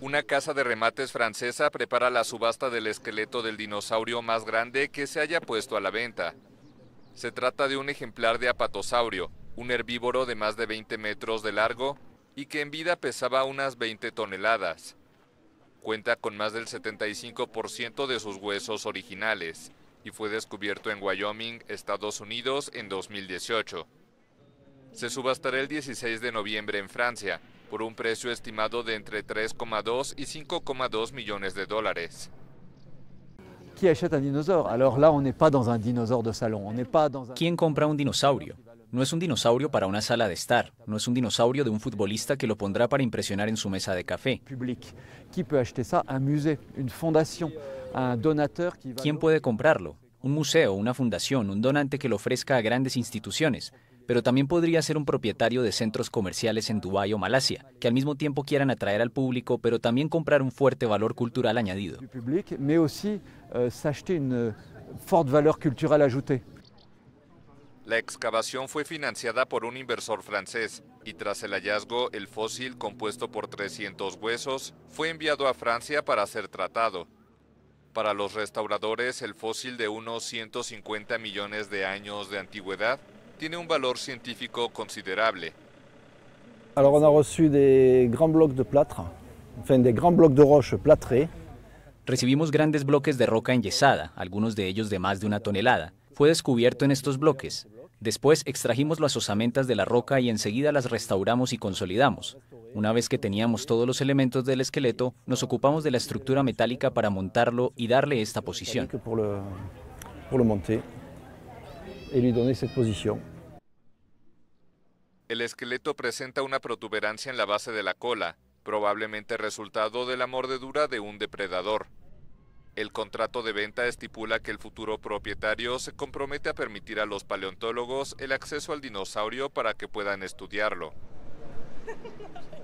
Una casa de remates francesa prepara la subasta del esqueleto del dinosaurio más grande que se haya puesto a la venta. Se trata de un ejemplar de apatosaurio, un herbívoro de más de 20 metros de largo y que en vida pesaba unas 20 toneladas. Cuenta con más del 75% de sus huesos originales y fue descubierto en Wyoming, Estados Unidos, en 2018 se subastará el 16 de noviembre en Francia por un precio estimado de entre 3,2 y 5,2 millones de dólares. ¿Quién compra un dinosaurio? No es un dinosaurio para una sala de estar, no es un dinosaurio de un futbolista que lo pondrá para impresionar en su mesa de café. ¿Quién puede comprarlo? Un museo, una fundación, un donante que lo ofrezca a grandes instituciones pero también podría ser un propietario de centros comerciales en Dubái o Malasia, que al mismo tiempo quieran atraer al público, pero también comprar un fuerte valor cultural añadido. Euh, euh, La excavación fue financiada por un inversor francés y tras el hallazgo el fósil compuesto por 300 huesos fue enviado a Francia para ser tratado. Para los restauradores el fósil de unos 150 millones de años de antigüedad tiene un valor científico considerable. de plâtre, de Recibimos grandes bloques de roca enyesada, algunos de ellos de más de una tonelada. Fue descubierto en estos bloques. Después extrajimos las osamentas de la roca y enseguida las restauramos y consolidamos. Una vez que teníamos todos los elementos del esqueleto, nos ocupamos de la estructura metálica para montarlo y darle esta posición. El esqueleto presenta una protuberancia en la base de la cola, probablemente resultado de la mordedura de un depredador. El contrato de venta estipula que el futuro propietario se compromete a permitir a los paleontólogos el acceso al dinosaurio para que puedan estudiarlo.